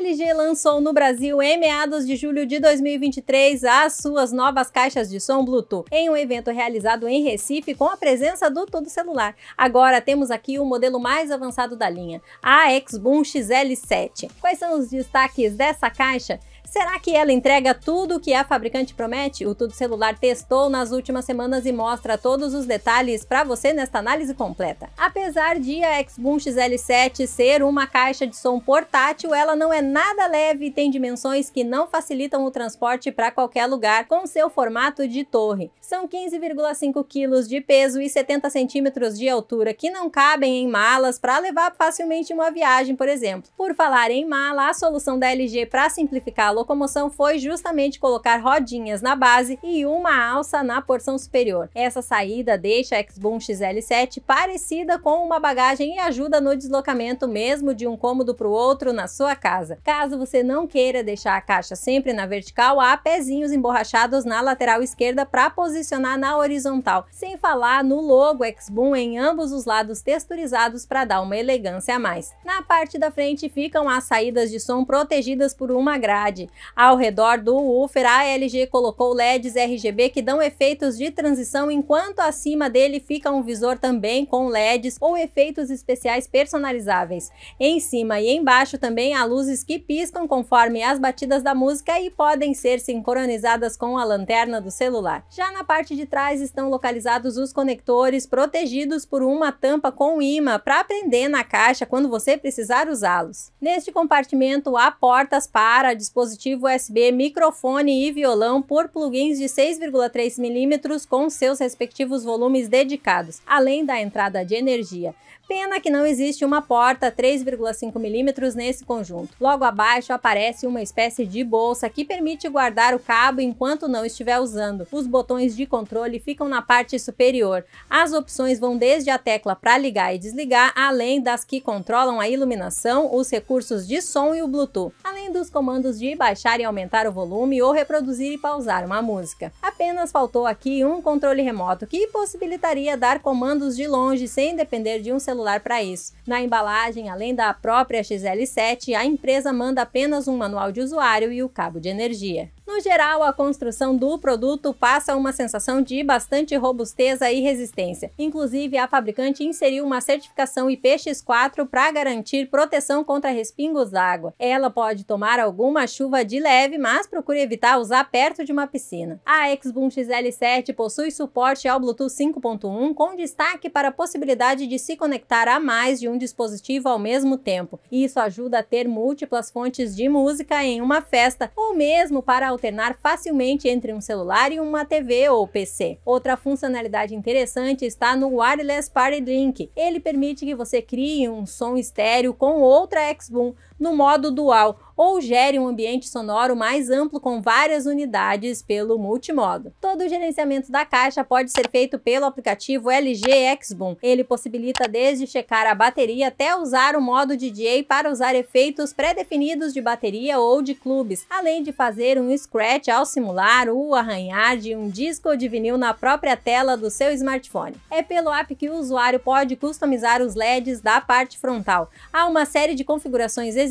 LG lançou no Brasil em meados de julho de 2023 as suas novas caixas de som Bluetooth em um evento realizado em Recife com a presença do Todo Celular. Agora temos aqui o modelo mais avançado da linha, a Xboom XL7. Quais são os destaques dessa caixa? Será que ela entrega tudo o que a fabricante promete? O Tudo Celular testou nas últimas semanas e mostra todos os detalhes para você nesta análise completa. Apesar de a Xboom XL7 ser uma caixa de som portátil, ela não é nada leve e tem dimensões que não facilitam o transporte para qualquer lugar com seu formato de torre. São 15,5 kg de peso e 70 centímetros de altura que não cabem em malas para levar facilmente uma viagem, por exemplo. Por falar em mala, a solução da LG para simplificar a locomoção foi justamente colocar rodinhas na base e uma alça na porção superior. Essa saída deixa a X-Boom XL7 parecida com uma bagagem e ajuda no deslocamento mesmo de um cômodo para o outro na sua casa. Caso você não queira deixar a caixa sempre na vertical, há pezinhos emborrachados na lateral esquerda para posicionar na horizontal, sem falar no logo X-Boom em ambos os lados texturizados para dar uma elegância a mais. Na parte da frente ficam as saídas de som protegidas por uma grade. Ao redor do woofer, a LG colocou LEDs RGB que dão efeitos de transição, enquanto acima dele fica um visor também com LEDs ou efeitos especiais personalizáveis. Em cima e embaixo também há luzes que piscam conforme as batidas da música e podem ser sincronizadas com a lanterna do celular. Já na parte de trás estão localizados os conectores protegidos por uma tampa com imã para prender na caixa quando você precisar usá-los. Neste compartimento há portas para a disposição dispositivo USB, microfone e violão por plugins de 6,3 mm com seus respectivos volumes dedicados, além da entrada de energia. Pena que não existe uma porta 3,5 mm nesse conjunto. Logo abaixo aparece uma espécie de bolsa que permite guardar o cabo enquanto não estiver usando. Os botões de controle ficam na parte superior. As opções vão desde a tecla para ligar e desligar, além das que controlam a iluminação, os recursos de som e o Bluetooth. Além dos comandos de baixar e aumentar o volume ou reproduzir e pausar uma música. Apenas faltou aqui um controle remoto que possibilitaria dar comandos de longe sem depender de um celular para isso. Na embalagem, além da própria XL7, a empresa manda apenas um manual de usuário e o cabo de energia. No geral, a construção do produto passa uma sensação de bastante robusteza e resistência. Inclusive, a fabricante inseriu uma certificação IPX4 para garantir proteção contra respingos d'água. Ela pode tomar alguma chuva de leve, mas procure evitar usar perto de uma piscina. A Xboom XL7 possui suporte ao Bluetooth 5.1 com destaque para a possibilidade de se conectar a mais de um dispositivo ao mesmo tempo. Isso ajuda a ter múltiplas fontes de música em uma festa, ou mesmo para alternar facilmente entre um celular e uma TV ou PC. Outra funcionalidade interessante está no Wireless Party Link. Ele permite que você crie um som estéreo com outra X-Boom no modo dual ou gere um ambiente sonoro mais amplo com várias unidades pelo multimodo. Todo o gerenciamento da caixa pode ser feito pelo aplicativo LG Xboom. Ele possibilita desde checar a bateria até usar o modo DJ para usar efeitos pré-definidos de bateria ou de clubes, além de fazer um scratch ao simular o arranhar de um disco de vinil na própria tela do seu smartphone. É pelo app que o usuário pode customizar os LEDs da parte frontal. Há uma série de configurações existentes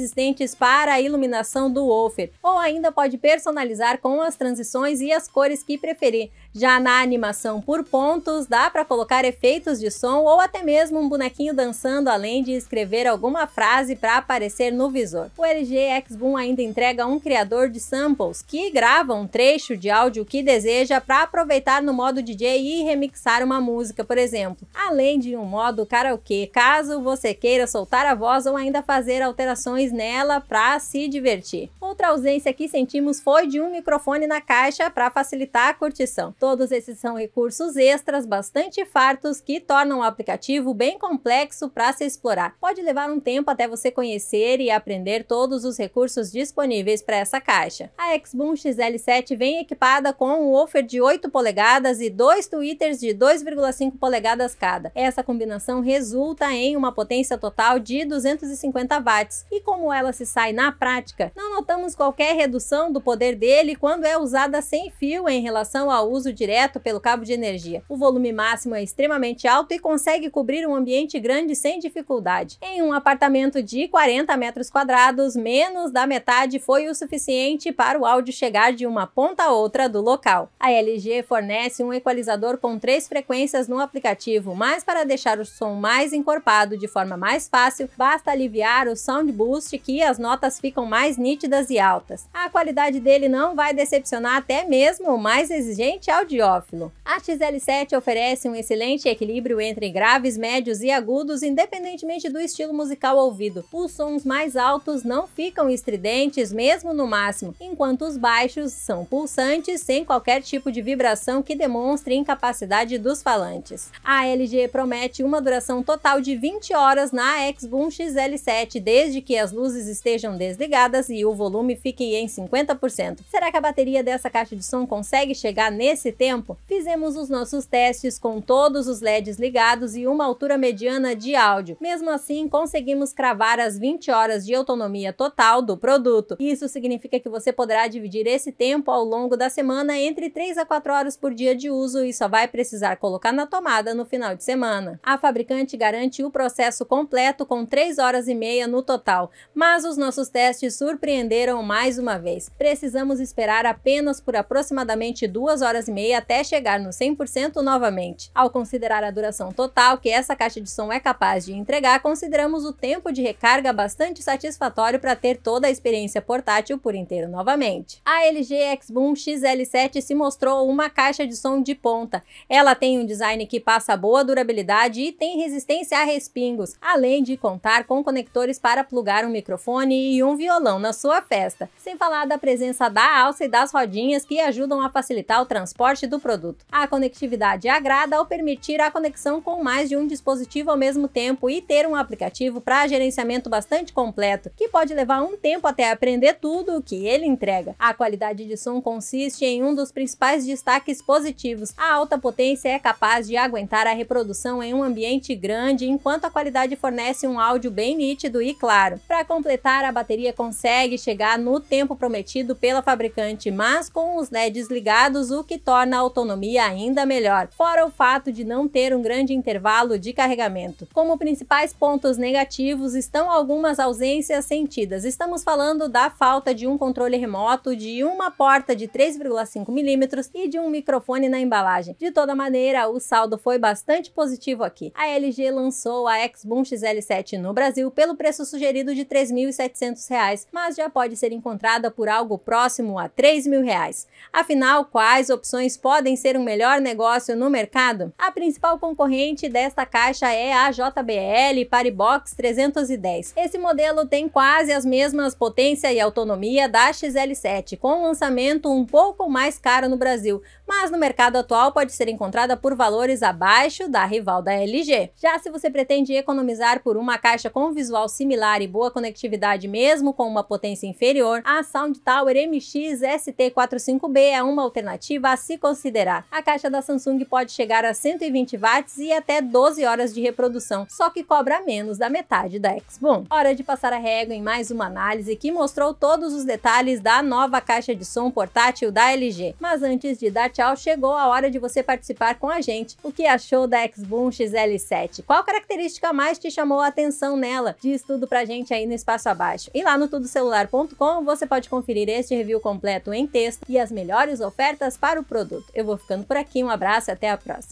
para a iluminação do woofer, ou ainda pode personalizar com as transições e as cores que preferir. Já na animação por pontos, dá para colocar efeitos de som ou até mesmo um bonequinho dançando, além de escrever alguma frase para aparecer no visor. O LG X Boom ainda entrega um criador de samples, que grava um trecho de áudio que deseja para aproveitar no modo DJ e remixar uma música, por exemplo. Além de um modo karaokê, caso você queira soltar a voz ou ainda fazer alterações nela para se divertir. Outra ausência que sentimos foi de um microfone na caixa para facilitar a curtição. Todos esses são recursos extras bastante fartos que tornam o aplicativo bem complexo para se explorar. Pode levar um tempo até você conhecer e aprender todos os recursos disponíveis para essa caixa. A Xboom XL7 vem equipada com um woofer de 8 polegadas e dois tweeters de 2,5 polegadas cada. Essa combinação resulta em uma potência total de 250 watts e como ela se sai na prática, não notamos qualquer redução do poder dele quando é usada sem fio em relação ao uso uso direto pelo cabo de energia. O volume máximo é extremamente alto e consegue cobrir um ambiente grande sem dificuldade. Em um apartamento de 40 metros quadrados, menos da metade foi o suficiente para o áudio chegar de uma ponta a outra do local. A LG fornece um equalizador com três frequências no aplicativo, mas para deixar o som mais encorpado de forma mais fácil, basta aliviar o sound boost que as notas ficam mais nítidas e altas. A qualidade dele não vai decepcionar até mesmo o mais exigente audiófilo. A XL7 oferece um excelente equilíbrio entre graves, médios e agudos, independentemente do estilo musical ouvido. Os sons mais altos não ficam estridentes, mesmo no máximo, enquanto os baixos são pulsantes, sem qualquer tipo de vibração que demonstre incapacidade dos falantes. A LG promete uma duração total de 20 horas na Xboom XL7, desde que as luzes estejam desligadas e o volume fique em 50%. Será que a bateria dessa caixa de som consegue chegar nesse Nesse tempo, fizemos os nossos testes com todos os LEDs ligados e uma altura mediana de áudio. Mesmo assim, conseguimos cravar as 20 horas de autonomia total do produto. Isso significa que você poderá dividir esse tempo ao longo da semana entre 3 a 4 horas por dia de uso e só vai precisar colocar na tomada no final de semana. A fabricante garante o processo completo com 3 horas e meia no total, mas os nossos testes surpreenderam mais uma vez. Precisamos esperar apenas por aproximadamente 2 horas e meia meia até chegar no 100% novamente. Ao considerar a duração total que essa caixa de som é capaz de entregar, consideramos o tempo de recarga bastante satisfatório para ter toda a experiência portátil por inteiro novamente. A LG Xboom XL7 se mostrou uma caixa de som de ponta. Ela tem um design que passa boa durabilidade e tem resistência a respingos, além de contar com conectores para plugar um microfone e um violão na sua festa. Sem falar da presença da alça e das rodinhas que ajudam a facilitar o transporte suporte do produto. A conectividade agrada ao permitir a conexão com mais de um dispositivo ao mesmo tempo e ter um aplicativo para gerenciamento bastante completo, que pode levar um tempo até aprender tudo o que ele entrega. A qualidade de som consiste em um dos principais destaques positivos. A alta potência é capaz de aguentar a reprodução em um ambiente grande, enquanto a qualidade fornece um áudio bem nítido e claro. Para completar, a bateria consegue chegar no tempo prometido pela fabricante, mas com os LEDs ligados, o que torna torna a autonomia ainda melhor, fora o fato de não ter um grande intervalo de carregamento. Como principais pontos negativos estão algumas ausências sentidas. Estamos falando da falta de um controle remoto, de uma porta de 3,5 milímetros e de um microfone na embalagem. De toda maneira, o saldo foi bastante positivo aqui. A LG lançou a Xboom XL7 no Brasil pelo preço sugerido de R$ 3.700, mas já pode ser encontrada por algo próximo a R$ 3.000. Afinal, quais opções ações podem ser um melhor negócio no mercado? A principal concorrente desta caixa é a JBL Paribox 310. Esse modelo tem quase as mesmas potência e autonomia da XL7, com um lançamento um pouco mais caro no Brasil, mas no mercado atual pode ser encontrada por valores abaixo da rival da LG. Já se você pretende economizar por uma caixa com visual similar e boa conectividade mesmo com uma potência inferior, a Sound Tower MX ST45B é uma alternativa se considerar. A caixa da Samsung pode chegar a 120 watts e até 12 horas de reprodução, só que cobra menos da metade da X-Boom. Hora de passar a régua em mais uma análise que mostrou todos os detalhes da nova caixa de som portátil da LG. Mas antes de dar tchau, chegou a hora de você participar com a gente. O que achou da X-Boom XL7? Qual característica mais te chamou a atenção nela? Diz tudo pra gente aí no espaço abaixo. E lá no tudocelular.com você pode conferir este review completo em texto e as melhores ofertas para o produto produto. Eu vou ficando por aqui, um abraço e até a próxima.